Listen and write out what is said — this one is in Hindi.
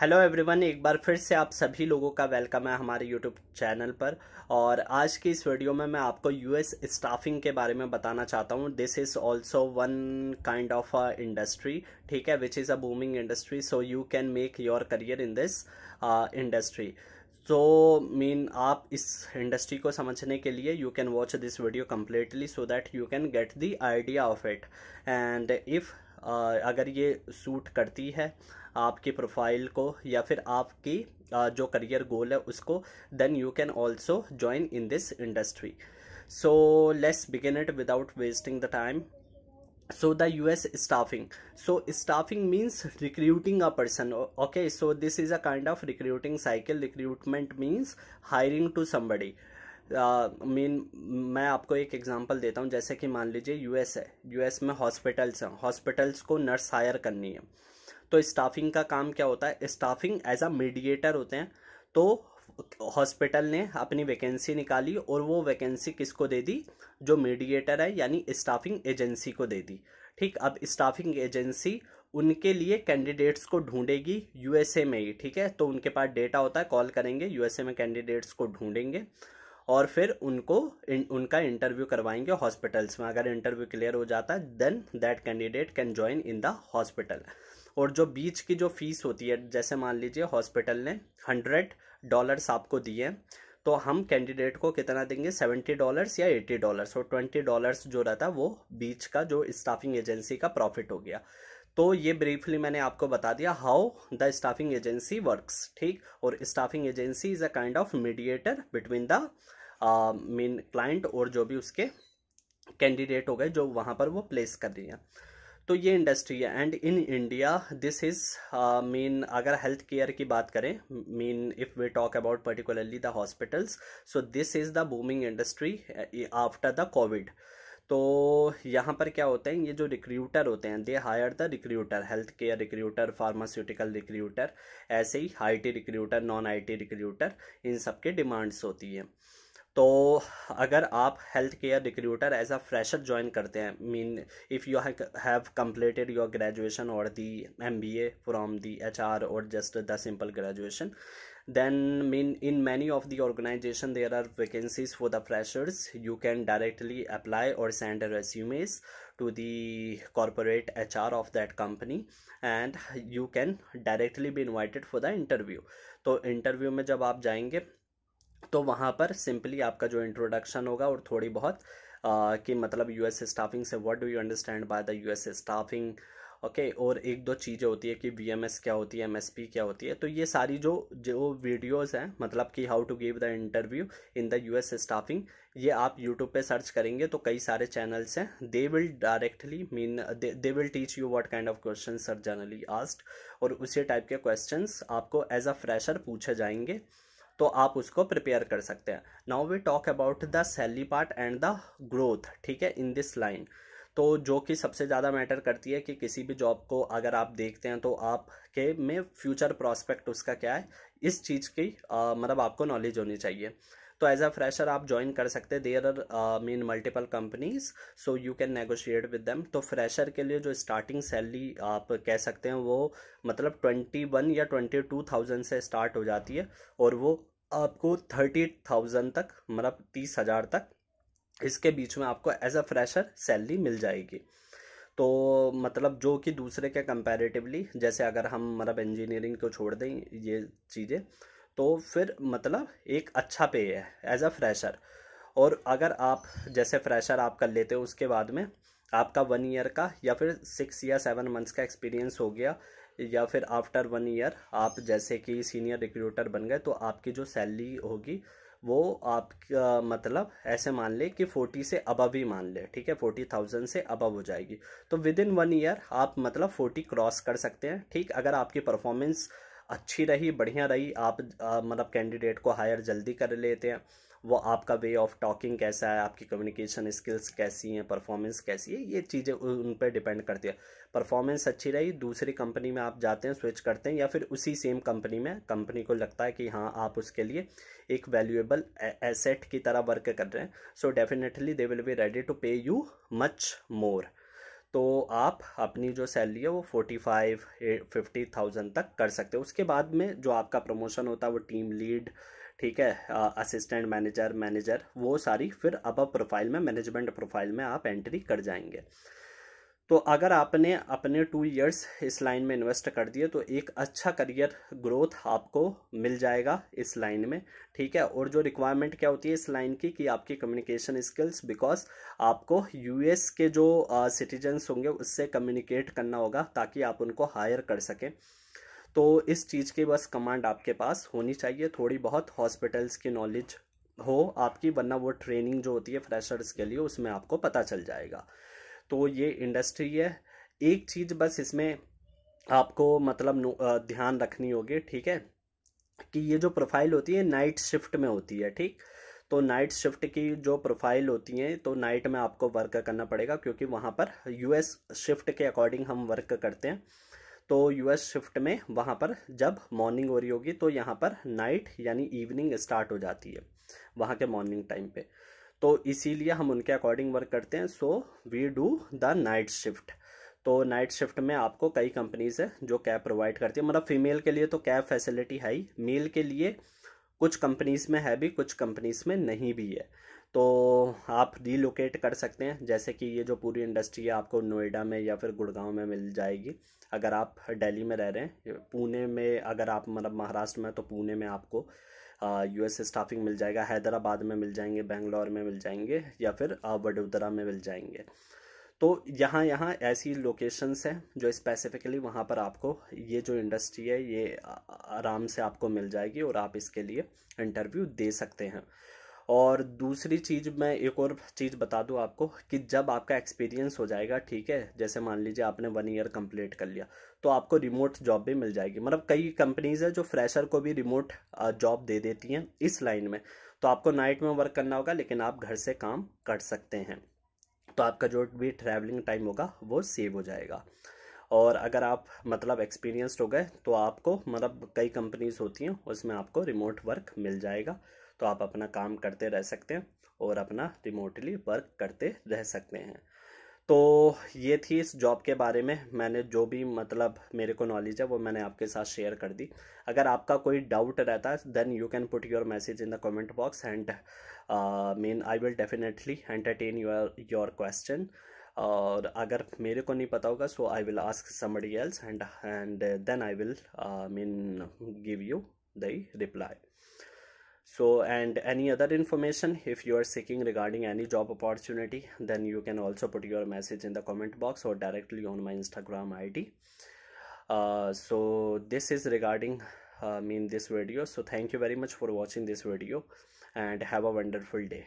हेलो एवरीवन एक बार फिर से आप सभी लोगों का वेलकम है हमारे यूट्यूब चैनल पर और आज की इस वीडियो में मैं आपको यूएस स्टाफिंग के बारे में बताना चाहता हूँ this is also one kind of a industry ठीक है which is a booming industry so you can make your career in this industry तो मीन आप इस इंडस्ट्री को समझने के लिए you can watch this video completely so that you can get the idea of it and if अगर ये सूट करती है आपकी प्रोफाइल को या फिर आपकी जो करियर गोल है उसको then you can also join in this industry so let's begin it without wasting the time so the U S staffing so staffing means recruiting a person okay so this is a kind of recruiting cycle recruitment means hiring to somebody mean मैं आपको एक एग्जांपल देता हूँ जैसे कि मान लीजिए यूएस है यूएस में हॉस्पिटल्स हैं हॉस्पिटल्स को नर्स हायर करनी है तो स्टाफिंग का काम क्या होता है स्टाफिंग एज अ मीडिएटर होते हैं तो हॉस्पिटल ने अपनी वैकेंसी निकाली और वो वैकेंसी किसको दे दी जो मीडिएटर है यानी स्टाफिंग एजेंसी को दे दी ठीक अब स्टाफिंग एजेंसी उनके लिए कैंडिडेट्स को ढूंढेगी यूएसए में ही ठीक है तो उनके पास डेटा होता है कॉल करेंगे यूएसए में कैंडिडेट्स को ढूंढेंगे और फिर उनको इन, उनका इंटरव्यू करवाएंगे हॉस्पिटल्स में अगर इंटरव्यू क्लियर हो जाता है then that candidate can join in the hospital और जो बीच की जो फीस होती है जैसे मान लीजिए हॉस्पिटल ने हंड्रेड डॉलर्स आपको दिए हैं तो हम कैंडिडेट को कितना देंगे सेवेंटी डॉलर्स या एटी डॉलर्स और ट्वेंटी डॉलर्स जो रहता है वो बीच का जो स्टाफिंग एजेंसी का प्रॉफिट हो गया तो ये ब्रीफली मैंने आपको बता दिया how the staffing agency works ठीक और staffing agency is a kind of mediator between the main client और जो भी उसके कैंडिडेट हो गए जो वहाँ पर वो प्लेस कर रही है तो ये इंडस्ट्री है and in India this is mean अगर हेल्थ केयर की बात करें mean if we talk about particularly the hospitals so this is the booming industry after the COVID तो यहाँ पर क्या होता है ये जो रिक्रूटर होते हैं they hire the recruiter health care recruiter pharmaceutical recruiter ऐसे ही IT recruiter non IT recruiter इन सब के डिमांड्स होती है तो अगर आप health care recruiter as a fresher join करते हैं mean if you have completed your graduation और the M B A from the H R और just the simple graduation then mean in many of the organization there are vacancies for the freshers you can directly apply or send a resumes to the corporate hr of that company and you can directly be invited for the interview तो इंटरव्यू में जब आप जाएंगे तो वहाँ पर सिंपली आपका जो इंट्रोडक्शन होगा और थोड़ी बहुत Uh, कि मतलब यूएस स्टाफिंग से what do you understand by the US staffing okay और एक दो चीज़ें होती है कि वी क्या होती है एम क्या होती है तो ये सारी जो जो वीडियोज़ हैं मतलब कि how to give the interview in the U staffing ये आप यूट्यूब पे सर्च करेंगे तो कई सारे चैनल्स हैं they will directly mean they will teach you what kind of question sir generally asked और उसी टाइप के क्वेश्चंस आपको एज अ फ्रेशर पूछे जाएंगे तो आप उसको प्रिपेयर कर सकते हैं now we talk about the salary part and the growth ठीक है इन दिस लाइन तो जो कि सबसे ज़्यादा मैटर करती है कि किसी भी जॉब को अगर आप देखते हैं तो आपके में फ्यूचर प्रॉस्पेक्ट उसका क्या है इस चीज़ की मतलब आपको नॉलेज होनी चाहिए तो एज अ फ्रेशर आप ज्वाइन कर सकते there are mean multiple companies so you can negotiate with them तो फ्रेशर के लिए जो स्टार्टिंग सैलरी आप कह सकते हैं वो मतलब ट्वेंटी वन या ट्वेंटी टू थाउजेंड से स्टार्ट हो जाती है और वो आपको थर्टी थाउजेंड तक मतलब तीस हज़ार तक इसके बीच में आपको एज अ फ्रेशर सैलरी मिल जाएगी तो मतलब जो कि दूसरे के कंपैरेटिवली जैसे अगर हम मतलब इंजीनियरिंग को छोड़ दें ये चीज़ें तो फिर मतलब एक अच्छा पे है एज अ फ्रेशर और अगर आप जैसे फ्रेशर आप कर लेते हो उसके बाद में आपका वन ईयर का या फिर सिक्स या सेवन मंथ्स का एक्सपीरियंस हो गया या फिर आफ्टर वन ईयर आप जैसे कि सीनियर रिक्रूटर बन गए तो आपकी जो सैलरी होगी वो आपका मतलब ऐसे मान ले कि फोर्टी से अबव ही मान ले ठीक है फोर्टी थाउजेंड से अबव हो जाएगी तो विद इन वन ईयर आप मतलब फोर्टी क्रॉस कर सकते हैं ठीक अगर आपकी परफॉर्मेंस अच्छी रही बढ़िया रही आप मतलब कैंडिडेट को हायर जल्दी कर लेते हैं वो आपका वे ऑफ टॉकिंग कैसा है आपकी कम्युनिकेशन स्किल्स कैसी हैं परफॉर्मेंस कैसी है ये चीज़ें उन पर डिपेंड करती है परफॉर्मेंस अच्छी रही दूसरी कंपनी में आप जाते हैं स्विच करते हैं या फिर उसी सेम कंपनी में कंपनी को लगता है कि हाँ आप उसके लिए एक वैल्यूएबल एसेट की तरह वर्क कर रहे हैं so definitely they will be ready to pay you much more तो आप अपनी जो सैलरी है वो फोर्टी फाइव फिफ्टी थाउजेंड तक कर सकते हो उसके बाद में जो आपका प्रमोशन होता है वो टीम लीड ठीक है असिस्टेंट मैनेजर मैनेजर वो सारी फिर अब प्रोफाइल में मैनेजमेंट प्रोफाइल में आप एंट्री कर जाएंगे तो अगर आपने अपने टू इयर्स इस लाइन में इन्वेस्ट कर दिए तो एक अच्छा करियर ग्रोथ आपको मिल जाएगा इस लाइन में ठीक है और जो रिक्वायरमेंट क्या होती है इस लाइन की कि आपकी कम्युनिकेशन स्किल्स बिकॉज आपको यूएस के जो सिटीजन्स होंगे उससे कम्युनिकेट करना होगा ताकि आप उनको हायर कर सकें तो इस चीज़ की बस कमांड आपके पास होनी चाहिए थोड़ी बहुत हॉस्पिटल्स की नॉलेज हो आपकी वरना वो ट्रेनिंग जो होती है फ्रेशर्स के लिए उसमें आपको पता चल जाएगा तो ये इंडस्ट्री है एक चीज़ बस इसमें आपको मतलब ध्यान रखनी होगी ठीक है कि ये जो प्रोफाइल होती है नाइट शिफ्ट में होती है ठीक तो नाइट शिफ्ट की जो प्रोफाइल होती है तो नाइट में आपको वर्क करना पड़ेगा क्योंकि वहाँ पर यूएस शिफ्ट के अकॉर्डिंग हम वर्क करते हैं तो यूएस शिफ्ट में वहाँ पर जब मॉर्निंग हो रही होगी तो यहाँ पर नाइट यानी इवनिंग स्टार्ट हो जाती है वहाँ के मॉर्निंग टाइम पे तो इसीलिए हम उनके अकॉर्डिंग वर्क करते हैं so we do the night shift तो नाइट शिफ्ट में आपको कई कंपनीज है जो कैब प्रोवाइड करती है मतलब फीमेल के लिए तो कैब फैसिलिटी है ही मेल के लिए कुछ कंपनीज़ में है भी कुछ कंपनीज़ में नहीं भी है तो आप रीलोकेट कर सकते हैं जैसे कि ये जो पूरी इंडस्ट्री है आपको नोएडा में या फिर गुड़गांव में मिल जाएगी अगर आप दिल्ली में रह रहे हैं पुणे में अगर आप मतलब महाराष्ट्र में तो पुणे में आपको एस स्टाफिंग मिल जाएगा हैदराबाद में मिल जाएंगे बेंगलोर में मिल जाएंगे या फिर वडोदरा में मिल जाएंगे तो यहाँ यहाँ ऐसी लोकेशंस हैं जो स्पेसिफिकली वहाँ पर आपको ये जो इंडस्ट्री है ये आराम से आपको मिल जाएगी और आप इसके लिए इंटरव्यू दे सकते हैं और दूसरी चीज़ मैं एक और चीज़ बता दूँ आपको कि जब आपका एक्सपीरियंस हो जाएगा ठीक है जैसे मान लीजिए आपने वन ईयर कंप्लीट कर लिया तो आपको रिमोट जॉब भी मिल जाएगी मतलब कई कंपनीज़ है जो फ्रेशर को भी रिमोट जॉब दे देती हैं इस लाइन में तो आपको नाइट में वर्क करना होगा लेकिन आप घर से काम कर सकते हैं तो आपका जो भी ट्रैवलिंग टाइम होगा वो सेव हो जाएगा और अगर आप मतलब एक्सपीरियंसड हो गए तो आपको मतलब कई कंपनीज होती हैं उसमें आपको रिमोट वर्क मिल जाएगा तो आप अपना काम करते रह सकते हैं और अपना रिमोटली वर्क करते रह सकते हैं तो ये थी इस जॉब के बारे में मैंने जो भी मतलब मेरे को नॉलेज है वो मैंने आपके साथ शेयर कर दी अगर आपका कोई डाउट रहता है then you can put your message in the comment box and mean I will definitely entertain your your question और अगर मेरे को नहीं पता होगा so I will ask someone else and and then I will mean give you the reply so and any other information if you are seeking regarding any job opportunity then you can also put your message in the comment box or directly on my instagram id uh, so this is regarding uh, I mean this video so thank you very much for watching this video and have a wonderful day